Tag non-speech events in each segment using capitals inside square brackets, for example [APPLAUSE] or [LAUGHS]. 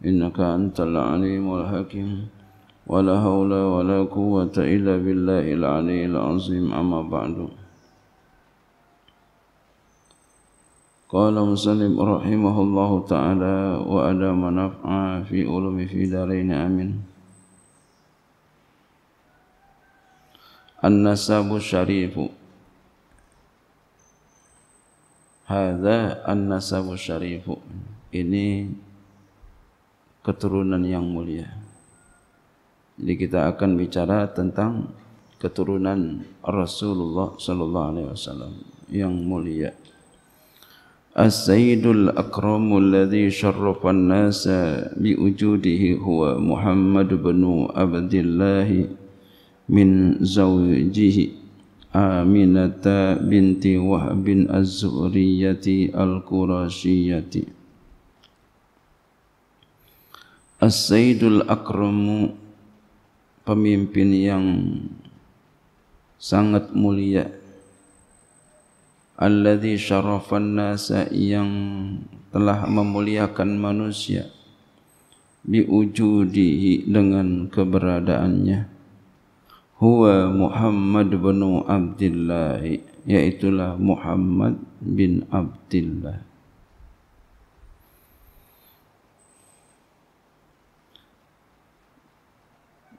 إنك أنت العليم الحكيم ولا حول ولا قوة إلا بالله العلي العظيم أما بعد قال مسلم رحمه الله تعالى وأدى منفعا في علم في دارين آمين النسب الشريف هذا النسب الشريف ini keturunan yang mulia. Jadi kita akan bicara tentang keturunan Rasulullah sallallahu alaihi wasallam yang mulia. As-Sayyidul Akram alladhi syarrafa an-nasa bi wujudihi huwa Muhammad bin Abdullah min zawjihi Aminata binti Wahbin bin Az-Zuriyyati Al-Qurashiyyati As-Sayyidul Akramu pemimpin yang sangat mulia alladhi syarafan nasa yang telah memuliakan manusia biwujudihi dengan keberadaannya huwa Muhammad bin Abdullah yaitulah Muhammad bin Abdullah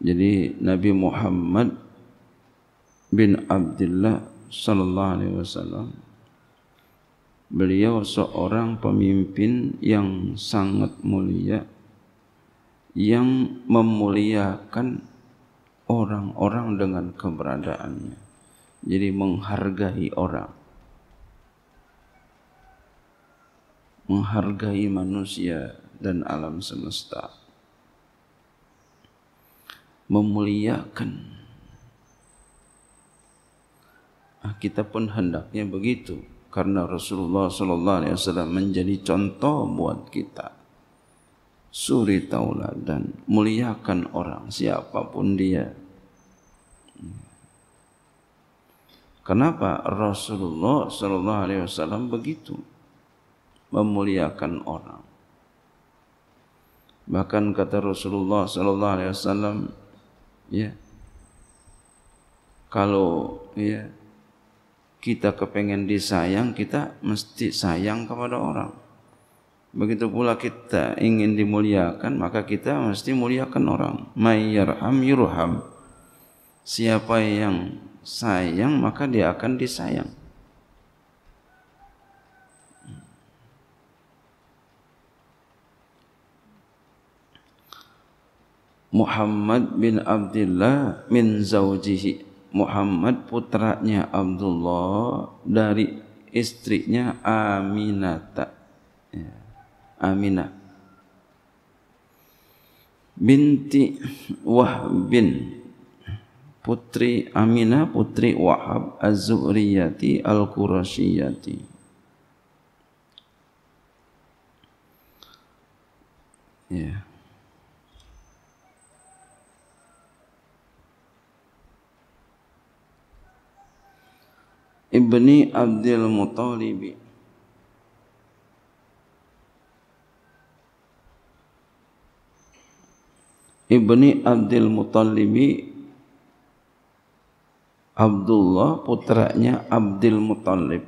Jadi Nabi Muhammad bin Abdullah sallallahu alaihi wasallam beliau seorang pemimpin yang sangat mulia yang memuliakan orang-orang dengan keberadaannya. Jadi menghargai orang. Menghargai manusia dan alam semesta memuliakan. Ah, kita pun hendaknya begitu karena Rasulullah sallallahu alaihi wasallam menjadi contoh buat kita. Suri dan muliakan orang siapapun dia. Kenapa Rasulullah sallallahu alaihi wasallam begitu memuliakan orang? Bahkan kata Rasulullah sallallahu alaihi wasallam ya kalau ya kita kepengen disayang kita mesti sayang kepada orang begitu pula kita ingin dimuliakan maka kita mesti muliakan orang mayyarham yurham siapa yang sayang maka dia akan disayang Muhammad bin Abdullah min zaujihi Muhammad putranya Abdullah dari istrinya Aminat ya. Aminah binti Wahab bin putri Aminah putri Wahab Az-Zuriyati Al-Qurasyiyati Ya yeah. ibni Abdul Muttalib ibni Abdul Muttalib Abdullah putranya Abdul Muttalib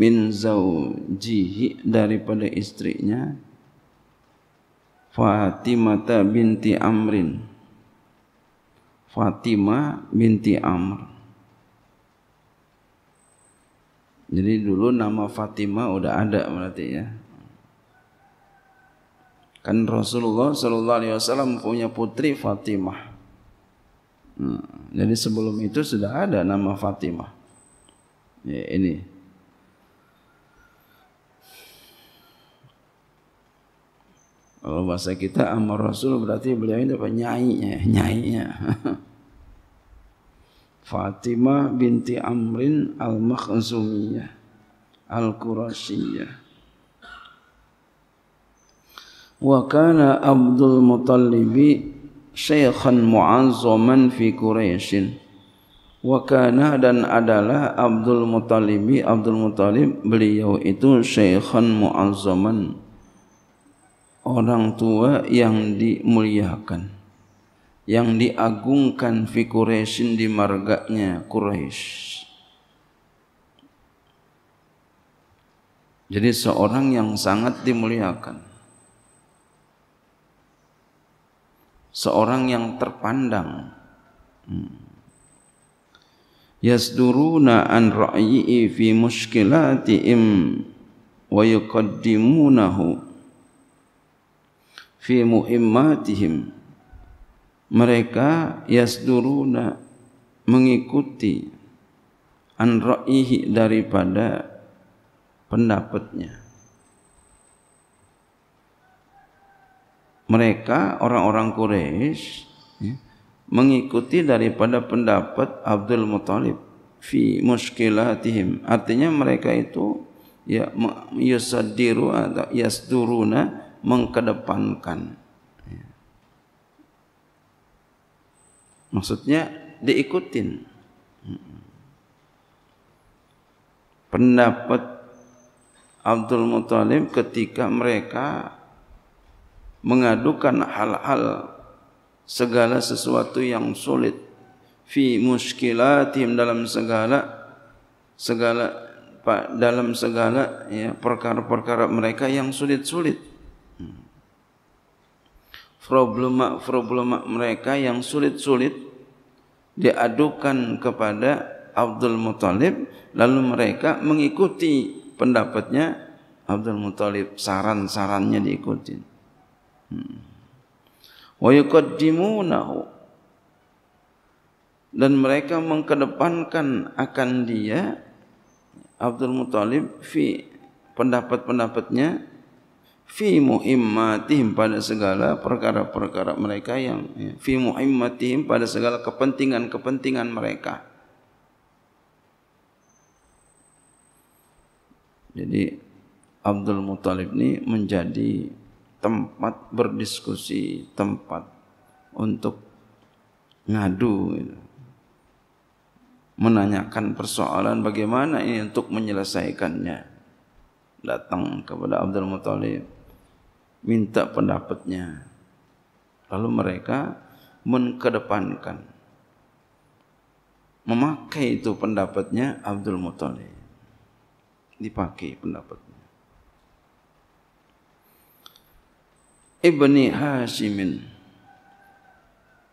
min zaujihi daripada istrinya Fatimah binti Amrin Fatimah binti Amr Jadi dulu nama Fatimah udah ada berarti ya. Kan Rasulullah sallallahu alaihi wasallam punya putri Fatimah. Nah, hmm. jadi sebelum itu sudah ada nama Fatimah. Ya, ini Kalau bahasa kita Amar Rasul berarti beliau ini apa? Nyai-nya. Nyai-nya. [LAUGHS] Fatimah binti Amrin al-Makhzumiyah al-Qurashiyah wa kana Abdul Muttalibi syaikhan mu'azzaman fi Quraisyin wa kana dan adalah Abdul Muttalibi Abdul Muttalib beliau itu syaikhan mu'azzaman orang tua yang dimuliakan yang diagungkan fi Quraisyin di marganya Quraisy. Jadi seorang yang sangat dimuliakan. Seorang yang terpandang. Hmm. Yasduruna an ra'yi fi mushkilatihim wa yuqaddimunahu fi mu'immatihim mereka yasduruna mengikuti an daripada pendapatnya mereka orang-orang Quraisy ya, mengikuti daripada pendapat Abdul Muthalib fi muskilatihim artinya mereka itu ya yasadiru atau yasduruna mengkedepankan Maksudnya diikutin. Pendapat Abdul Muthalib ketika mereka mengadukan hal-hal segala sesuatu yang sulit fi muskilatim dalam segala segala dalam segala ya perkara-perkara mereka yang sulit-sulit problema-problema mereka yang sulit-sulit diadukan kepada Abdul Muthalib lalu mereka mengikuti pendapatnya Abdul Muthalib saran-sarannya diikuti. Hmm. Wa yuqaddimunahu dan mereka mengkedepankan akan dia Abdul Muthalib fi pendapat-pendapatnya fi muhimmatihim pada segala perkara-perkara mereka yang ya, fi muhimmatihim pada segala kepentingan-kepentingan mereka. Jadi Abdul Muthalib ini menjadi tempat berdiskusi, tempat untuk ngadu gitu. menanyakan persoalan bagaimana ini untuk menyelesaikannya datang kepada Abdul Muthalib minta pendapatnya. Lalu mereka mengedepankan memakai itu pendapatnya Abdul Muthalib. Dipakai pendapatnya. Ibni Hashimin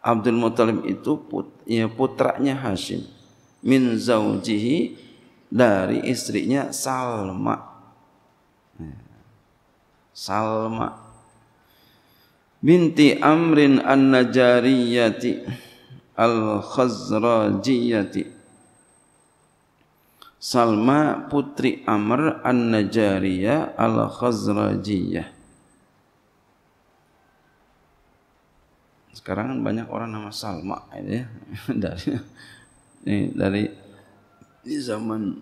Abdul Muthalib itu put, ya putranya Hashim min zaujihi dari istrinya Salma. Salma binti Amrin An-Najariyati Al-Khazrajiyati Salma putri Amr An-Najariyah Al-Khazrajiyah Sekarang kan banyak orang nama Salma ini ya. [LAUGHS] dari ini dari di zaman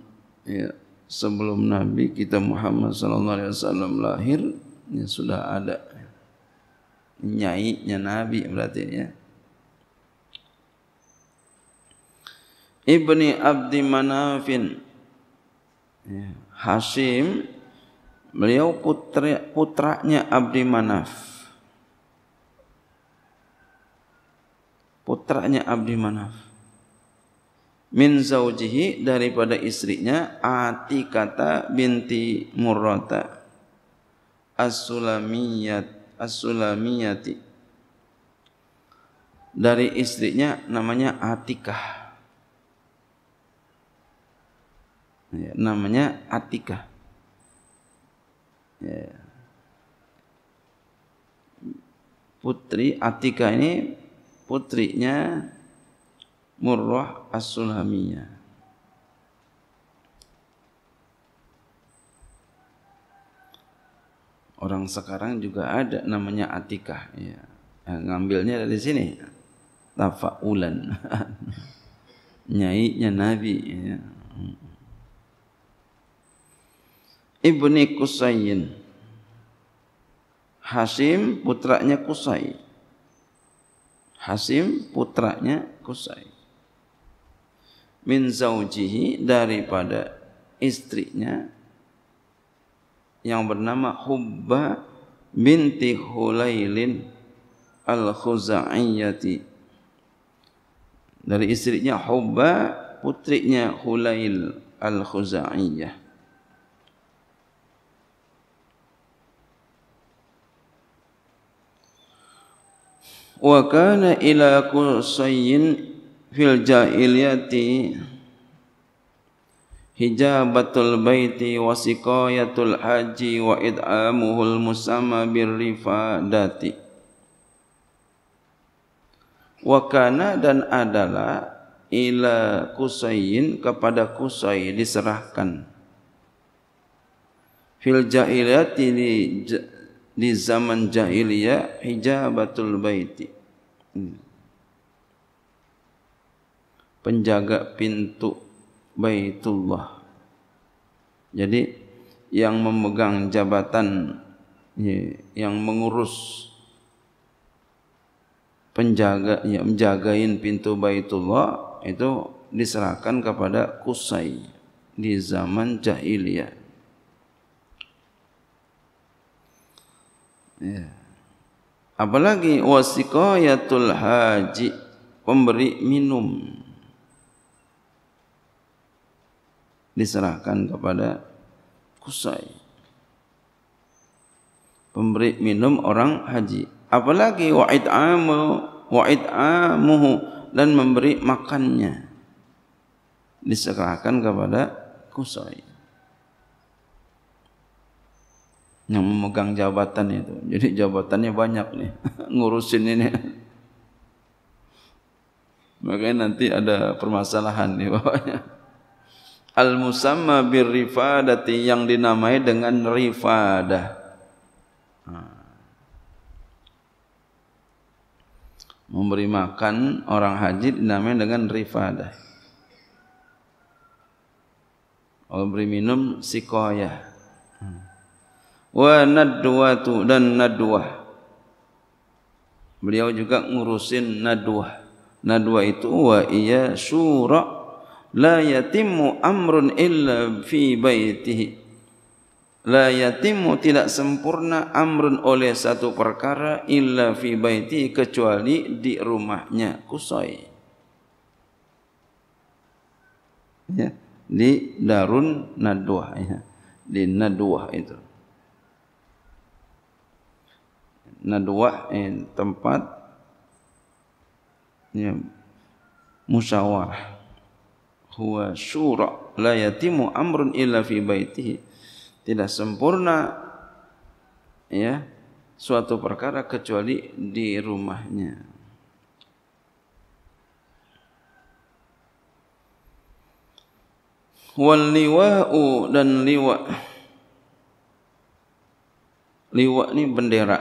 ya, sebelum Nabi kita Muhammad sallallahu alaihi wasallam lahir ya, sudah ada nyai-nya Nabi berarti ya. Ibni Abdi Manafin ya, Hasim, beliau putri, putranya Abdi Manaf putranya Abdi Manaf min zaujihi daripada istrinya Atikata binti Murrata As-Sulamiyyah As-Sulamiyati dari istrinya namanya Atikah. Ya, namanya Atikah. Ya. Putri Atikah ini putrinya Murrah As-Sulamiyah. orang sekarang juga ada namanya atikah ya. ngambilnya dari sini tafaulan [LAUGHS] nyaiknya nabi ya. Ibni Kusayin Hasim putranya kusay, Hasim putranya kusay, Min zaujihi daripada istrinya yang bernama Hubba binti Hulailin Al-Khuza'iyyati dari istrinya Hubba putrinya Hulail Al-Khuza'iyyah wa kana ila qusayyin fil jahiliyati hijabatul baiti wasiqayatul haji wa id'amuhul musamma birrifadati wa kana dan adalah ila kusayin kepada kusay diserahkan fil jahiliyati di, di zaman jahiliyah hijabatul baiti hmm. penjaga pintu baitullah. Jadi yang memegang jabatan ya, yang mengurus penjaga yang menjagain pintu Baitullah itu diserahkan kepada Kusai di zaman jahiliyah. Ya. Apalagi wasiqayatul haji pemberi minum. diserahkan kepada kusai pemberi minum orang haji apalagi wa it'amu wa it'amuhu dan memberi makannya diserahkan kepada kusai yang memegang jabatan itu. Jadi jabatannya banyak nih [LAUGHS] ngurusin ini. Makanya nanti ada permasalahan di bawahnya al-musamma bir birrifadati yang dinamai dengan rifadah. Ha. memberi makan orang haji dinamai dengan rifadah. beri minum sikoyah. Ha. Wa nadwatu dan nadwah. Beliau juga ngurusin nadwah. Nadwah itu wah iya surah la yatimmu amrun illa fi baitihi la yatimmu tidak sempurna amrun oleh satu perkara illa fi baiti kecuali di rumahnya kusoi. ya di darun nadwah ya di nadwah itu nadwah eh, tempat ya, musyawarah huwa syura la yatimu amrun illa fi baitihi tidak sempurna ya suatu perkara kecuali di rumahnya wal liwa'u dan liwa liwa ini bendera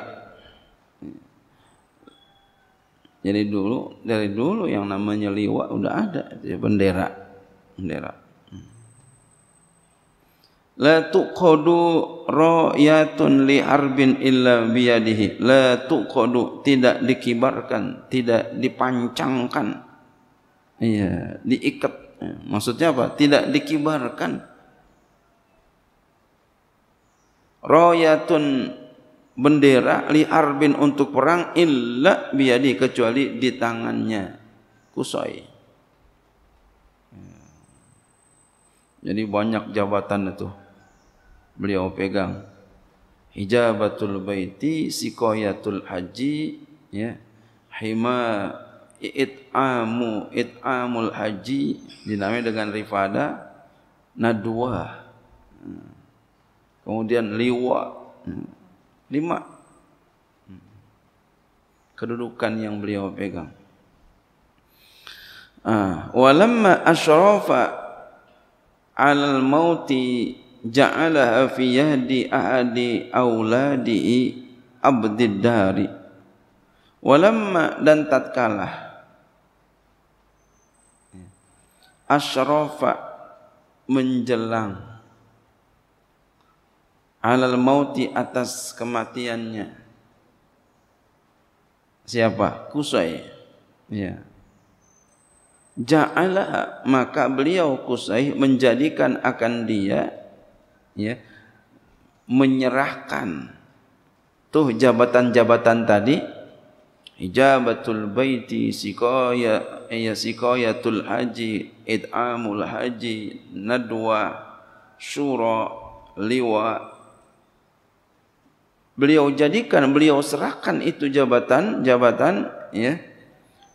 jadi dulu dari dulu yang namanya liwa udah ada bendera bendera. Hmm. La tuqadu ra'yatun li arbin illa biyadihi. La tuqadu tidak dikibarkan, tidak dipancangkan. Iya, diikat. Eh, maksudnya apa? Tidak dikibarkan. Ra'yatun bendera li arbin untuk perang illa biyadi kecuali di tangannya. Kusai. Kusai. Jadi banyak jabatan itu beliau pegang. Hijabatul baiti siqayatul haji ya. Hima itamu itamul haji dinamai dengan rifada nadwa. Hmm. Kemudian liwa hmm. lima hmm. kedudukan yang beliau pegang. Ah, walamma asyrafa alal mauti ja'alaha fi yahdi ahadi auladihi abdiddari walamma dan tatkala asyrafa menjelang alal mauti atas kematiannya siapa kusai ya yeah ja'ala maka beliau Qusay menjadikan akan dia ya menyerahkan tuh jabatan-jabatan tadi ijabatul baiti sikaya ya tul haji id'amul haji nadwa syura liwa beliau jadikan beliau serahkan itu jabatan jabatan ya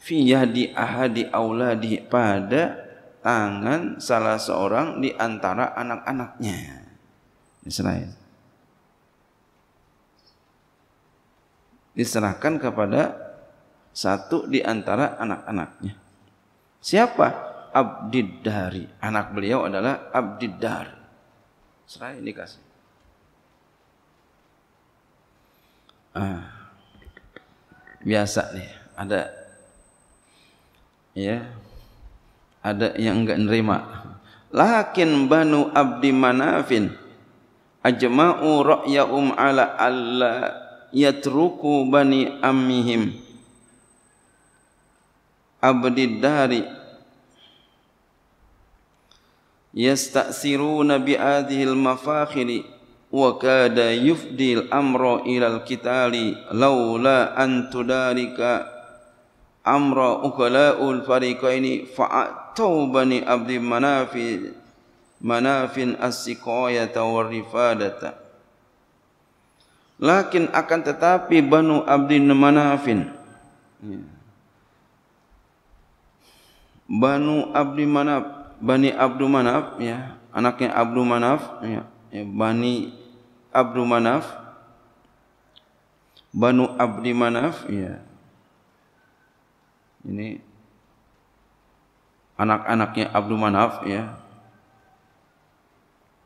fi yadi ahadi auladi pada tangan salah seorang di antara anak-anaknya. Israel. Diserahkan kepada satu di antara anak-anaknya. Siapa? Abdiddari. Anak beliau adalah Abdiddar. Serah ini kasih. Ah. Biasa nih, ada ya ada yang enggak nerima lakin banu abdi manafin ajma'u ra'yahum ala alla yatruku bani ammihim abdi dari yastaksiruna bi adhil mafakhiri wa kada yufdil amra ila al-qitali laula antudarika amra ukala ul ukhalaul ini, fa taubani abdi manafi manafin as-siqayata wa rifadata lakin akan tetapi banu abdi manafin banu abdi manaf bani abdu manaf ya anaknya abdu manaf ya, ya bani abdu manaf banu abdi manaf ya ini anak-anaknya Abdul Manaf ya.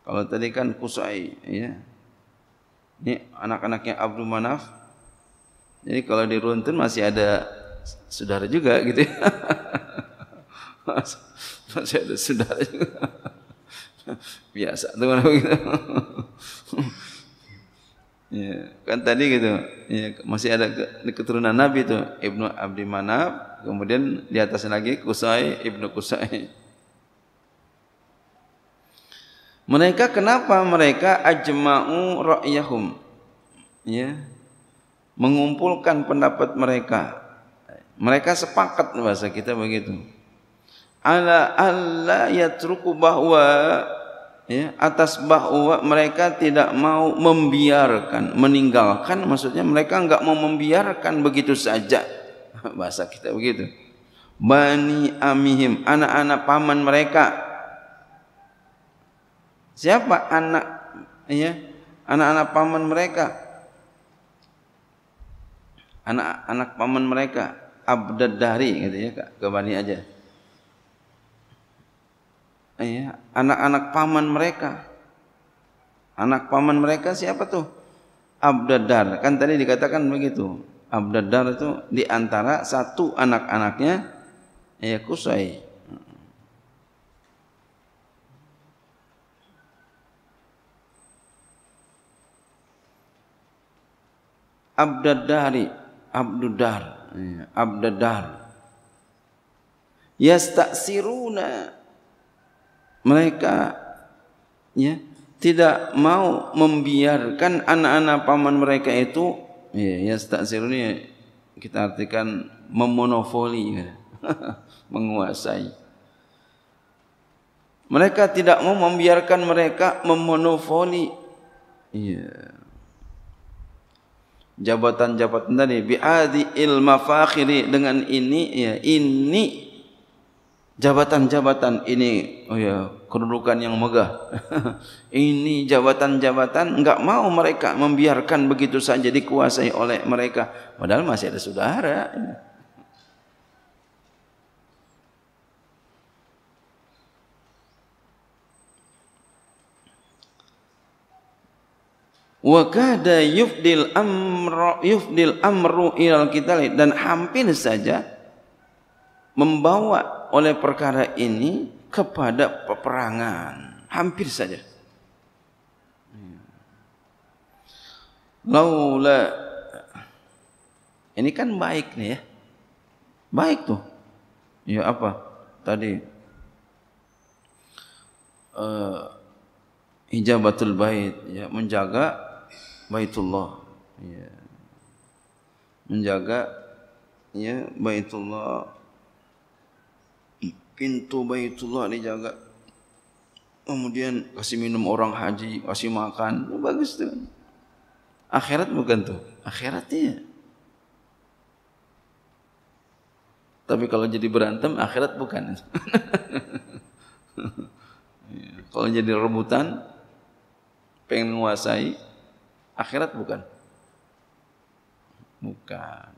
Kalau tadi kan Kusai ya. Ini anak-anaknya Abdul Manaf. Jadi kalau di Runtun masih ada saudara juga gitu ya. [LAUGHS] masih ada saudara juga. [LAUGHS] Biasa teman-teman gitu. [LAUGHS] teman Ya, kan tadi gitu. Ya, masih ada keturunan Nabi itu Ibnu Abdi Manaf, kemudian di atas lagi Kusai Ibnu Kusai. Mereka kenapa mereka ajma'u ra'yahum? Ya. Mengumpulkan pendapat mereka. Mereka sepakat bahasa kita begitu. Ala alla yatruku bahwa ya, atas bahwa mereka tidak mau membiarkan, meninggalkan, maksudnya mereka enggak mau membiarkan begitu saja [LAUGHS] bahasa kita begitu. Bani Amihim, anak-anak paman mereka. Siapa anak ya? Anak-anak paman mereka. Anak-anak paman mereka Abdad Dari gitu ya, Kak. kebanyakan. aja anak-anak paman mereka. Anak paman mereka siapa tu? Abdadar. Kan tadi dikatakan begitu. Abdadar itu di antara satu anak-anaknya ya Kusai. Abdadari, Abdudar, ya, Abdadar. Yastaksiruna mereka ya tidak mau membiarkan anak-anak paman mereka itu ya ya takzir ini kita artikan memonopoli ya. [LAUGHS] menguasai mereka tidak mau membiarkan mereka memonopoli ya jabatan-jabatan tadi bi adi dengan ini ya ini jabatan-jabatan ini oh ya kedudukan yang megah [LAUGHS] ini jabatan-jabatan enggak mau mereka membiarkan begitu saja dikuasai oleh mereka padahal masih ada saudara wa kada yufdil amru yufdil amru ilal kita dan hampir saja membawa oleh perkara ini kepada peperangan hampir saja laula ini kan baik nih ya baik tuh ya apa tadi uh, hijabatul bait ya menjaga baitullah ya menjaga ya baitullah pintu Baitullah dijaga. Kemudian kasih minum orang haji, kasih makan, ya, bagus tu. Akhirat bukan tu, akhiratnya. Tapi kalau jadi berantem, akhirat bukan. [LAUGHS] kalau jadi rebutan, pengen menguasai, akhirat bukan. Bukan.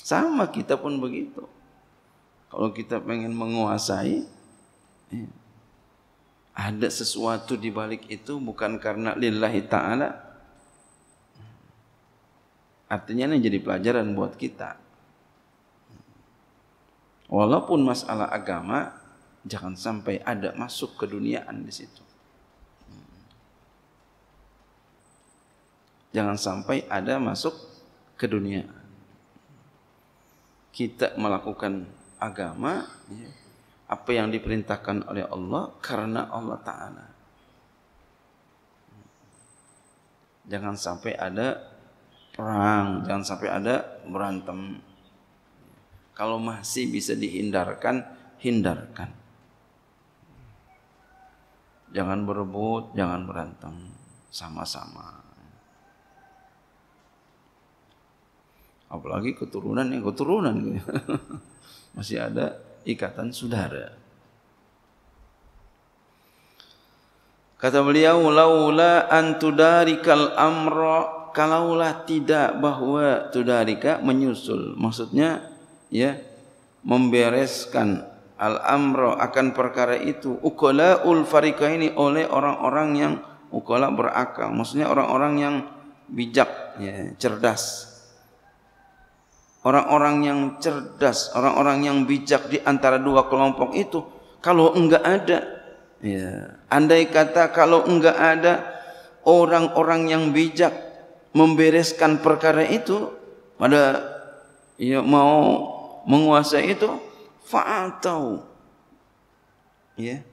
Sama kita pun begitu. Kalau kita pengen menguasai, eh, ada sesuatu di balik itu bukan karena lillahi ta'ala. Artinya ini jadi pelajaran buat kita. Walaupun masalah agama, jangan sampai ada masuk keduniaan di situ. Jangan sampai ada masuk ke dunia. Kita melakukan agama ya, apa yang diperintahkan oleh Allah karena Allah Ta'ala. Jangan sampai ada perang, jangan sampai ada berantem. Kalau masih bisa dihindarkan, hindarkan. Jangan berebut, jangan berantem sama-sama. Apalagi keturunan yang keturunan gitu. [LAUGHS] masih ada ikatan saudara. Kata beliau, laula antudarikal amra kalaulah tidak bahwa tudarika menyusul. Maksudnya ya membereskan al amra akan perkara itu ukola ul farika ini oleh orang-orang yang ukola berakal. Maksudnya orang-orang yang bijak, ya, cerdas. orang-orang yang cerdas, orang-orang yang bijak di antara dua kelompok itu kalau enggak ada ya andai kata kalau enggak ada orang-orang yang bijak membereskan perkara itu pada ya mau menguasai itu fa'atau ya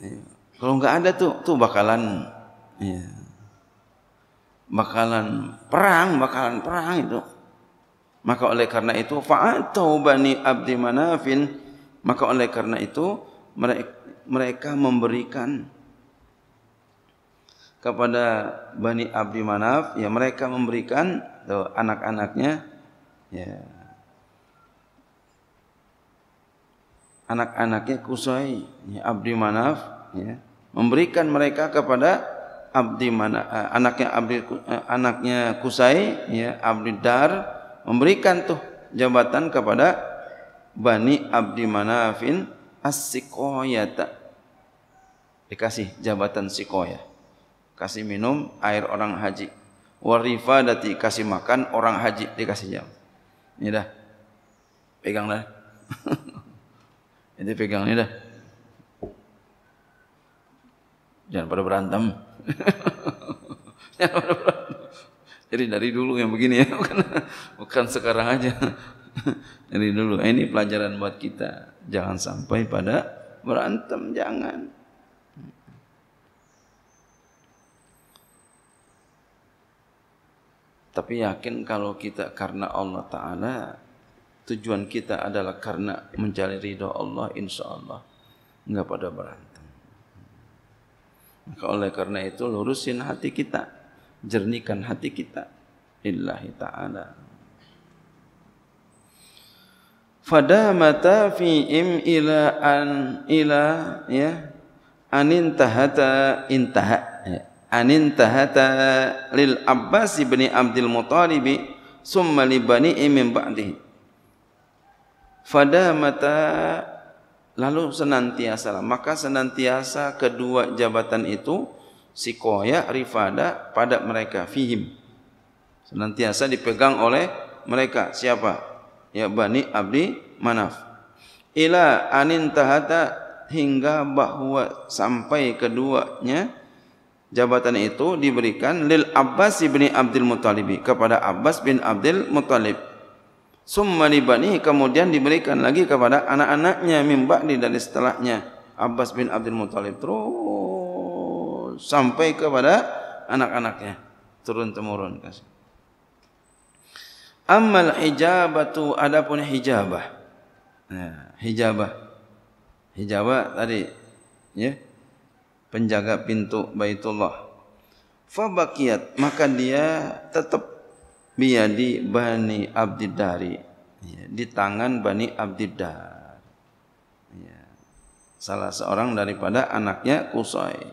Ya. Kalau nggak ada tuh, tuh bakalan ya, bakalan perang, bakalan perang itu. Maka oleh karena itu fa'atau bani abdi manafin, maka oleh karena itu mereka memberikan kepada bani abdi manaf, ya mereka memberikan tuh, anak-anaknya, ya anak-anaknya kusai ya, abdi manaf ya, memberikan mereka kepada Abdi mana eh, anaknya Abdi eh, anaknya Kusai ya Abdi Dar memberikan tuh jabatan kepada Bani Abdi Manafin Asikoya tak dikasih jabatan Sikoya kasih minum air orang haji warifa dati kasih makan orang haji dikasih jam ni dah pegang dah [LAUGHS] ini pegang ni dah jangan pada berantem [LAUGHS] Jadi dari dulu yang begini ya, bukan, bukan sekarang aja. Dari dulu. Eh, ini pelajaran buat kita. Jangan sampai pada berantem, jangan. Tapi yakin kalau kita karena Allah Ta'ala, tujuan kita adalah karena mencari ridha Allah, insya Allah. Enggak pada berantem. Maka oleh karena itu lurusin hati kita, jernihkan hati kita. Illahi ta'ala. Fada mata fi im ila an ila ya anin tahata intaha ya. anin tahata lil Abbas ibni abdil mutalibi summa li bani ba'dih. Fada mata lalu senantiasa lah. maka senantiasa kedua jabatan itu si koya rifada pada mereka fihim senantiasa dipegang oleh mereka siapa ya bani abdi manaf ila anin tahata hingga bahwa sampai keduanya jabatan itu diberikan lil Abbas bin Abdul Mutalib kepada Abbas bin Abdul Mutalib dibani, kemudian diberikan lagi kepada anak-anaknya mimbak di dari setelahnya Abbas bin Abdul Muttalib terus sampai kepada anak-anaknya turun temurun kasih. Amal hijabatu tu ada pun hijabah. Ya, hijabah. Hijabah tadi. Ya. Penjaga pintu Baitullah. Fabakiat. Maka dia tetap miyadi bani abdidari ya, di tangan bani abdidar ya, salah seorang daripada anaknya kusai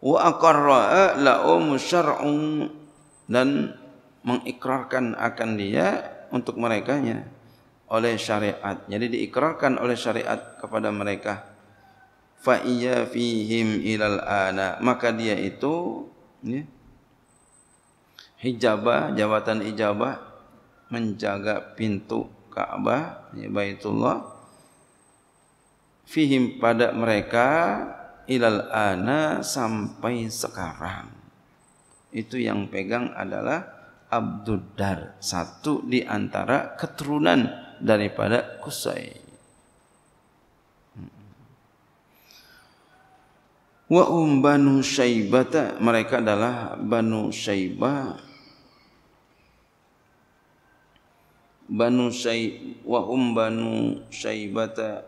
wa aqarra la um syar'un dan mengikrarkan akan dia untuk mereka ya oleh syariat jadi diikrarkan oleh syariat kepada mereka fa iya fihim ilal ana maka dia itu ya, hijabah jawatan hijabah, menjaga pintu Ka'bah ya Baitullah fihim pada mereka ilal ana sampai sekarang itu yang pegang adalah Abduddar satu di antara keturunan daripada Qusay wa um banu syaibata mereka adalah banu syaibah banu syai wa hum banu syaibata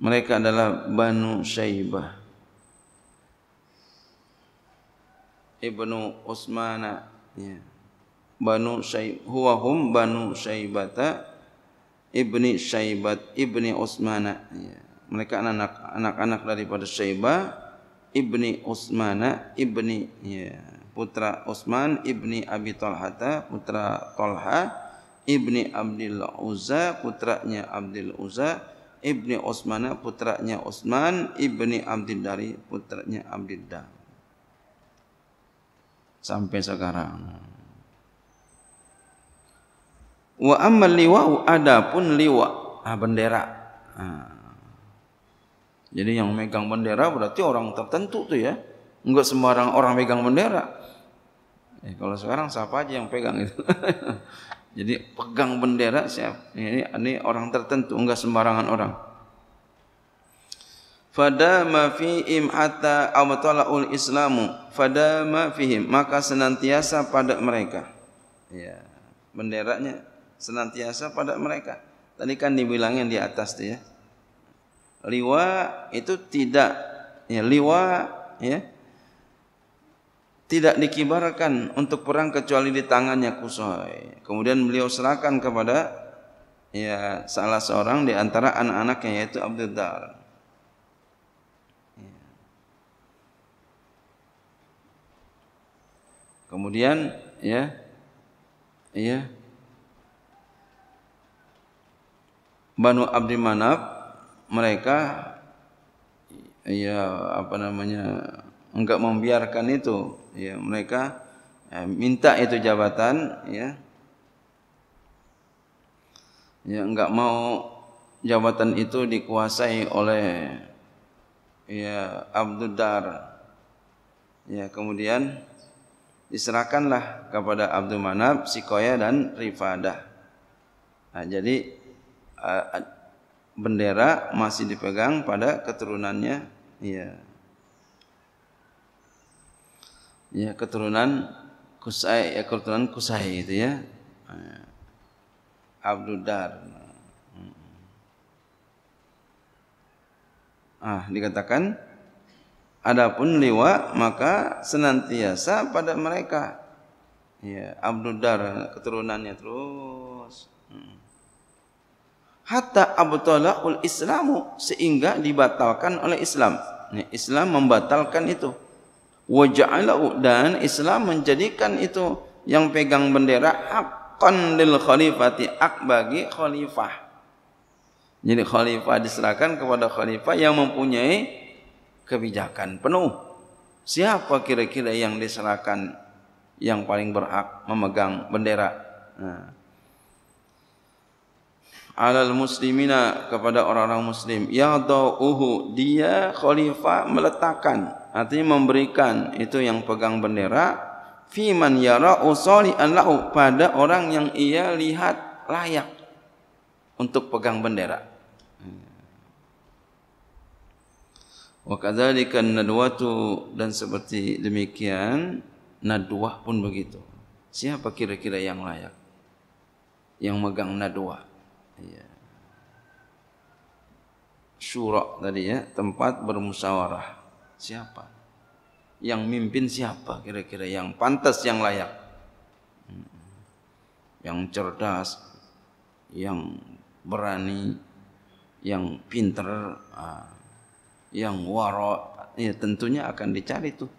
mereka adalah banu syaibah ibnu usmana ya banu syaib huwa hum banu syaibata ibni syaibat ibni usmana ya mereka anak-anak anak-anak daripada syaibah ibni usmana ibni ya putra Utsman ibni Abi Talhata putra Talha ibni Abdul Uzza putranya Abdul Uzza ibni Utsmana putranya Utsman ibni Abdul Dari putranya Abdul Dar sampai sekarang wa amal liwa adapun liwa ah, bendera ah. jadi yang megang bendera berarti orang tertentu tu ya. Enggak sembarang orang megang bendera. Eh, kalau sekarang siapa aja yang pegang itu? [LAUGHS] Jadi pegang bendera siap. Ini, ini orang tertentu, enggak sembarangan orang. Fadama fihim hatta awtala'ul islamu. ma fihim. Maka senantiasa pada mereka. Ya, benderanya senantiasa pada mereka. Tadi kan dibilangin di atas tuh ya. Liwa itu tidak. Ya, liwa ya tidak dikibarkan untuk perang kecuali di tangannya Kusoi. Kemudian beliau serahkan kepada ya salah seorang di antara anak-anaknya yaitu Abdul Dar. Ya. Kemudian ya ya Banu Abdi Manaf mereka ya apa namanya enggak membiarkan itu ya mereka ya, minta itu jabatan ya ya enggak mau jabatan itu dikuasai oleh ya Abdul ya kemudian diserahkanlah kepada Abdul Manab, Sikoya dan Rifadah. Nah, jadi uh, bendera masih dipegang pada keturunannya. Iya. ya keturunan Kusai ya keturunan Kusai itu ya ah, Abdul Dar. Hmm. Ah dikatakan adapun liwa maka senantiasa pada mereka ya Abdul Dar keturunannya terus hmm. hatta abtala ul islamu sehingga dibatalkan oleh Islam. Ya, Islam membatalkan itu wa ja'ala dan Islam menjadikan itu yang pegang bendera akon lil khalifati hak bagi khalifah jadi khalifah diserahkan kepada khalifah yang mempunyai kebijakan penuh siapa kira-kira yang diserahkan yang paling berhak memegang bendera ha. alal muslimina kepada orang-orang muslim ya dia khalifah meletakkan artinya memberikan itu yang pegang bendera fiman yara usali anlahu pada orang yang ia lihat layak untuk pegang bendera wa kadzalika nadwatu dan seperti demikian nadwah pun begitu siapa kira-kira yang layak yang megang nadwah ya syura tadi ya tempat bermusyawarah Siapa? Yang mimpin siapa kira-kira yang pantas, yang layak? Hmm. Yang cerdas, yang berani, yang pinter, ah, yang warok, ya tentunya akan dicari tuh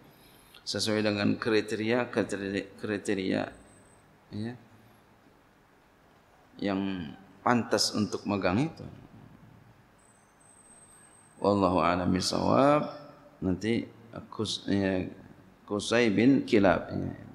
sesuai dengan kriteria kriteria, ya, yang pantas untuk megang itu. Wallahu a'lam nanti eh, Kus, eh, bin Kilab. Ya.